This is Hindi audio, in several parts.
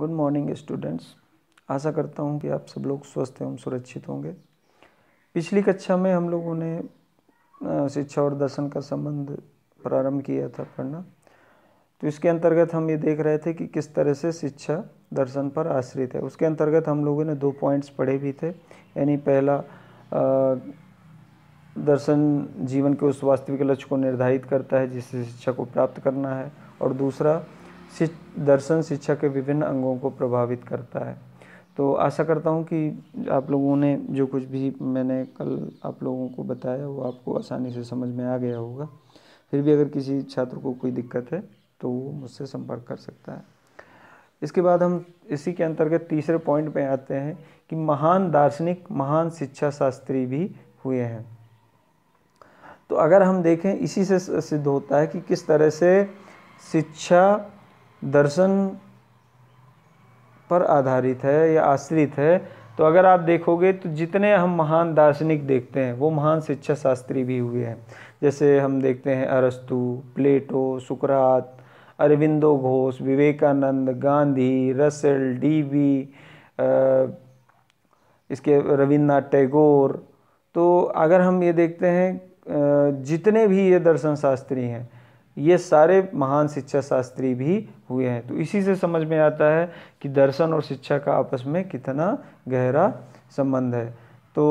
गुड मॉर्निंग स्टूडेंट्स आशा करता हूँ कि आप सब लोग स्वस्थ एवं सुरक्षित होंगे पिछली कक्षा में हम लोगों ने शिक्षा और दर्शन का संबंध प्रारंभ किया था पढ़ना तो इसके अंतर्गत हम ये देख रहे थे कि किस तरह से शिक्षा दर्शन पर आश्रित है उसके अंतर्गत हम लोगों ने दो पॉइंट्स पढ़े भी थे यानी पहला दर्शन जीवन के उस वास्तविक लक्ष्य को निर्धारित करता है जिससे शिक्षा को प्राप्त करना है और दूसरा दर्शन शिक्षा के विभिन्न अंगों को प्रभावित करता है तो आशा करता हूँ कि आप लोगों ने जो कुछ भी मैंने कल आप लोगों को बताया वो आपको आसानी से समझ में आ गया होगा फिर भी अगर किसी छात्र को कोई दिक्कत है तो वो मुझसे संपर्क कर सकता है इसके बाद हम इसी के अंतर्गत तीसरे पॉइंट पे आते हैं कि महान दार्शनिक महान शिक्षा शास्त्री भी हुए हैं तो अगर हम देखें इसी से सिद्ध होता है कि किस तरह से शिक्षा दर्शन पर आधारित है या आश्रित है तो अगर आप देखोगे तो जितने हम महान दार्शनिक देखते हैं वो महान शिक्षा शास्त्री भी हुए हैं जैसे हम देखते हैं अरस्तु प्लेटो सुकरात अरविंदो घोष विवेकानंद गांधी रसेल डी इसके रविन्द्रनाथ टैगोर तो अगर हम ये देखते हैं जितने भी ये दर्शन शास्त्री हैं ये सारे महान शिक्षा शास्त्री भी हुए हैं तो इसी से समझ में आता है कि दर्शन और शिक्षा का आपस में कितना गहरा संबंध है तो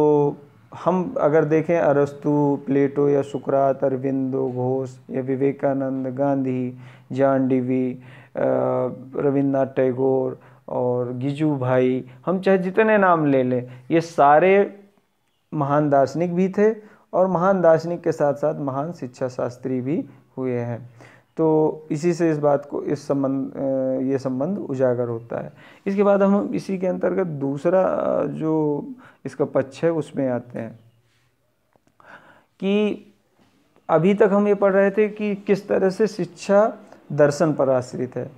हम अगर देखें अरस्तु प्लेटो या सुकरात अरविंदो घोष या विवेकानंद गांधी जान डीवी रविन्द्रनाथ टैगोर और गिजू भाई हम चाहे जितने नाम ले लें ये सारे महान दार्शनिक भी थे और महान दार्शनिक के साथ साथ महान शिक्षा शास्त्री भी हुए हैं तो इसी से इस बात को इस संबंध ये संबंध उजागर होता है इसके बाद हम इसी के अंतर्गत दूसरा जो इसका पक्ष है उसमें आते हैं कि अभी तक हम ये पढ़ रहे थे कि किस तरह से शिक्षा दर्शन पर आश्रित है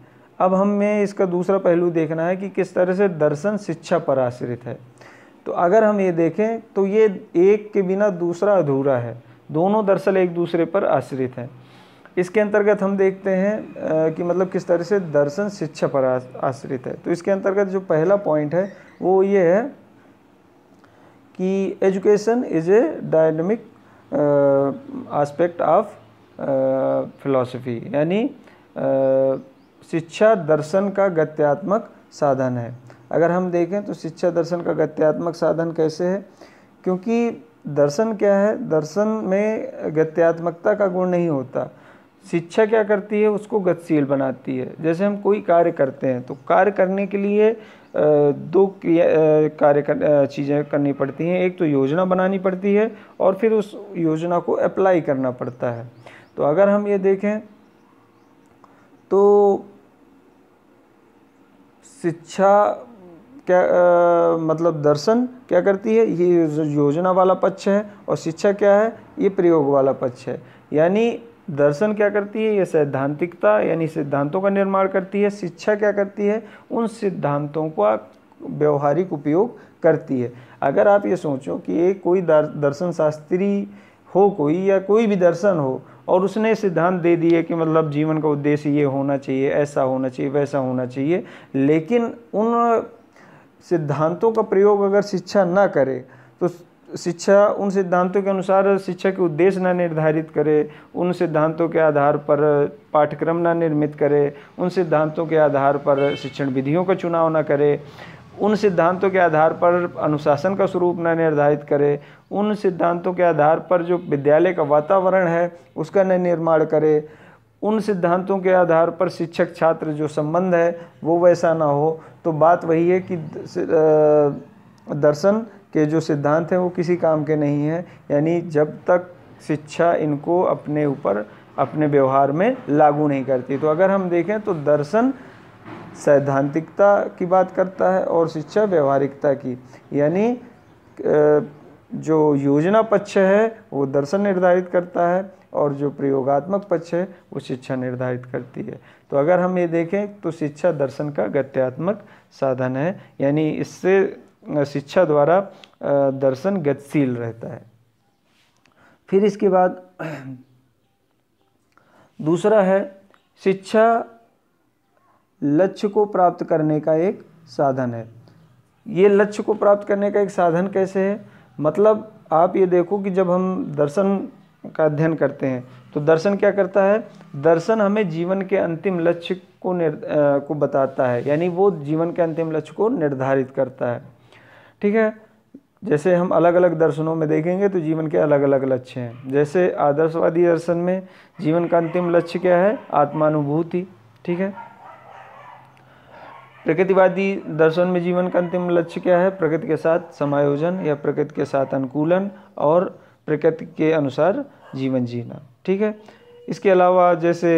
अब हमें इसका दूसरा पहलू देखना है कि किस तरह से दर्शन शिक्षा पर आश्रित है तो अगर हम ये देखें तो ये एक के बिना दूसरा अधूरा है दोनों दरअसल एक दूसरे पर आश्रित हैं इसके अंतर्गत हम देखते हैं कि मतलब किस तरह से दर्शन शिक्षा पर आश्रित है तो इसके अंतर्गत जो पहला पॉइंट है वो ये है कि education is a dynamic aspect of philosophy यानी शिक्षा दर्शन का गत्यात्मक साधन है अगर हम देखें तो शिक्षा दर्शन का गत्यात्मक साधन कैसे है क्योंकि दर्शन क्या है दर्शन में गत्यात्मकता का गुण नहीं होता शिक्षा क्या करती है उसको गतिशील बनाती है जैसे हम कोई कार्य करते हैं तो कार्य करने के लिए दो कार्य कर, चीज़ें करनी पड़ती हैं एक तो योजना बनानी पड़ती है और फिर उस योजना को अप्लाई करना पड़ता है तो अगर हम ये देखें तो शिक्षा क्या आ, मतलब दर्शन क्या करती है ये योजना वाला पक्ष है और शिक्षा क्या है ये प्रयोग वाला पक्ष है यानी दर्शन क्या करती है ये सैद्धांतिकता यानी सिद्धांतों का निर्माण करती है शिक्षा क्या करती है उन सिद्धांतों का व्यवहारिक उपयोग करती है अगर आप ये सोचो कि एक कोई दर्शन शास्त्री हो कोई या कोई भी दर्शन हो और उसने सिद्धांत दे दिए कि मतलब जीवन का उद्देश्य ये होना चाहिए ऐसा होना चाहिए वैसा होना चाहिए लेकिन उन सिद्धांतों का प्रयोग अगर शिक्षा ना करे तो शिक्षा उन सिद्धांतों के अनुसार शिक्षा के उद्देश्य न निर्धारित करे उन सिद्धांतों के आधार पर पाठ्यक्रम न निर्मित करे उन सिद्धांतों के आधार पर शिक्षण विधियों का चुनाव ना करे उन सिद्धांतों के आधार पर अनुशासन का स्वरूप न निर्धारित करे उन सिद्धांतों के आधार पर जो विद्यालय का वातावरण है उसका न निर्माण करे उन सिद्धांतों के आधार पर शिक्षक छात्र जो संबंध है वो वैसा ना हो तो बात वही है कि दर्शन के जो सिद्धांत हैं वो किसी काम के नहीं हैं यानी जब तक शिक्षा इनको अपने ऊपर अपने व्यवहार में लागू नहीं करती तो अगर हम देखें तो दर्शन सैद्धांतिकता की बात करता है और शिक्षा व्यवहारिकता की यानी जो योजना पक्ष है वो दर्शन निर्धारित करता है और जो प्रयोगात्मक पक्ष है वो शिक्षा निर्धारित करती है तो अगर हम ये देखें तो शिक्षा दर्शन का गत्यात्मक साधन है यानी इससे शिक्षा द्वारा दर्शन गतिशील रहता है फिर इसके बाद दूसरा है शिक्षा लक्ष्य को प्राप्त करने का एक साधन है ये लक्ष्य को प्राप्त करने का एक साधन कैसे है मतलब आप ये देखो कि जब हम दर्शन का अध्ययन करते हैं तो दर्शन क्या करता है दर्शन हमें जीवन के अंतिम लक्ष्य को निर्द को बताता है यानी वो जीवन के अंतिम लक्ष्य को निर्धारित करता है ठीक है जैसे हम अलग अलग दर्शनों में देखेंगे तो जीवन के अलग अलग लक्ष्य हैं जैसे आदर्शवादी दर्शन में जीवन का अंतिम लक्ष्य क्या है आत्मानुभूति ठीक है प्रकृतिवादी दर्शन में जीवन का अंतिम लक्ष्य क्या है प्रकृति के साथ समायोजन या प्रकृति के साथ अनुकूलन और प्रकृति के अनुसार जीवन जीना ठीक है इसके अलावा जैसे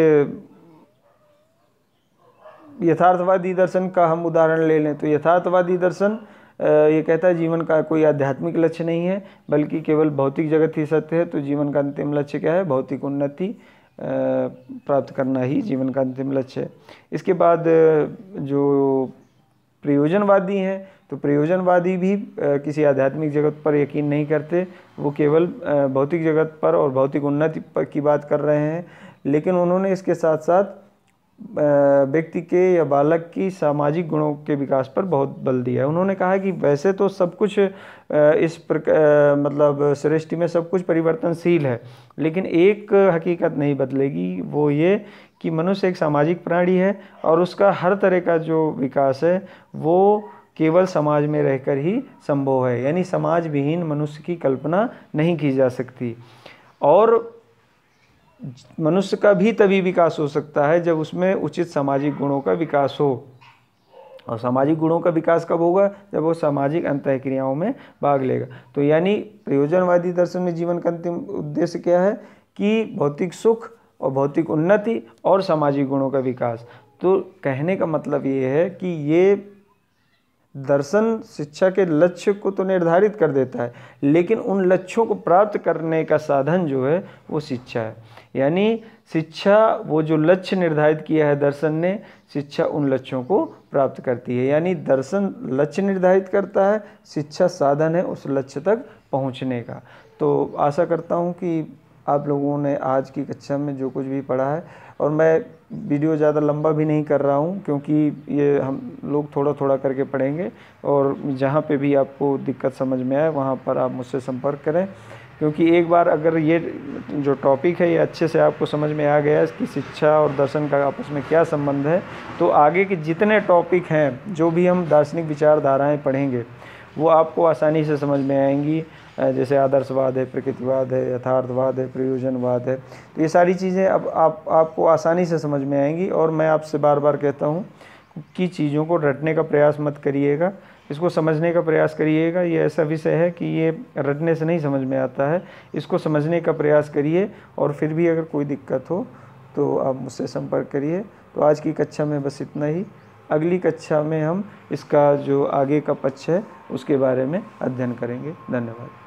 यथार्थवादी दर्शन का हम उदाहरण ले लें तो यथार्थवादी दर्शन ये कहता है जीवन का कोई आध्यात्मिक लक्ष्य नहीं है बल्कि केवल भौतिक जगत ही सत्य है तो जीवन का अंतिम लक्ष्य क्या है भौतिक उन्नति प्राप्त करना ही जीवन का अंतिम लक्ष्य है इसके बाद जो प्रयोजनवादी हैं तो प्रयोजनवादी भी किसी आध्यात्मिक जगत पर यकीन नहीं करते वो केवल भौतिक जगत पर और भौतिक उन्नति पर की बात कर रहे हैं लेकिन उन्होंने इसके साथ साथ व्यक्ति के या बालक की सामाजिक गुणों के विकास पर बहुत बल दिया है उन्होंने कहा कि वैसे तो सब कुछ इस प्र मतलब सृष्टि में सब कुछ परिवर्तनशील है लेकिन एक हकीकत नहीं बदलेगी वो ये कि मनुष्य एक सामाजिक प्राणी है और उसका हर तरह का जो विकास है वो केवल समाज में रहकर ही संभव है यानी समाज विहीन मनुष्य की कल्पना नहीं की जा सकती और मनुष्य का भी तभी विकास हो सकता है जब उसमें उचित सामाजिक गुणों का विकास हो और सामाजिक गुणों का विकास कब होगा जब वो सामाजिक अंत क्रियाओं में भाग लेगा तो यानी प्रयोजनवादी दर्शन में जीवन का अंतिम उद्देश्य क्या है कि भौतिक सुख और भौतिक उन्नति और सामाजिक गुणों का विकास तो कहने का मतलब ये है कि ये दर्शन शिक्षा के लक्ष्य को तो निर्धारित कर देता है लेकिन उन लक्ष्यों को प्राप्त करने का साधन जो है वो शिक्षा है यानी शिक्षा वो जो लक्ष्य निर्धारित किया है दर्शन ने शिक्षा उन लक्ष्यों को प्राप्त करती है यानी दर्शन लक्ष्य निर्धारित करता है शिक्षा साधन है उस लक्ष्य तक पहुंचने का तो आशा करता हूं कि आप लोगों ने आज की कक्षा में जो कुछ भी पढ़ा है और मैं वीडियो ज़्यादा लंबा भी नहीं कर रहा हूँ क्योंकि ये हम लोग थोड़ा थोड़ा करके पढ़ेंगे और जहाँ पे भी आपको दिक्कत समझ में आए वहाँ पर आप मुझसे संपर्क करें क्योंकि एक बार अगर ये जो टॉपिक है ये अच्छे से आपको समझ में आ गया कि शिक्षा और दर्शन का आपस में क्या संबंध है तो आगे के जितने टॉपिक हैं जो भी हम दार्शनिक विचारधाराएँ पढ़ेंगे वो आपको आसानी से समझ में आएंगी जैसे आदर्शवाद है प्रकृतिवाद है यथार्थवाद है प्रयोजनवाद है तो ये सारी चीज़ें अब आप आपको आसानी से समझ में आएंगी और मैं आपसे बार बार कहता हूँ कि चीज़ों को रटने का प्रयास मत करिएगा इसको समझने का प्रयास करिएगा ये ऐसा विषय है कि ये रटने से नहीं समझ में आता है इसको समझने का प्रयास करिए और फिर भी अगर कोई दिक्कत हो तो आप मुझसे संपर्क करिए तो आज की कक्षा में बस इतना ही अगली कक्षा में हम इसका जो आगे का पक्ष है उसके बारे में अध्ययन करेंगे धन्यवाद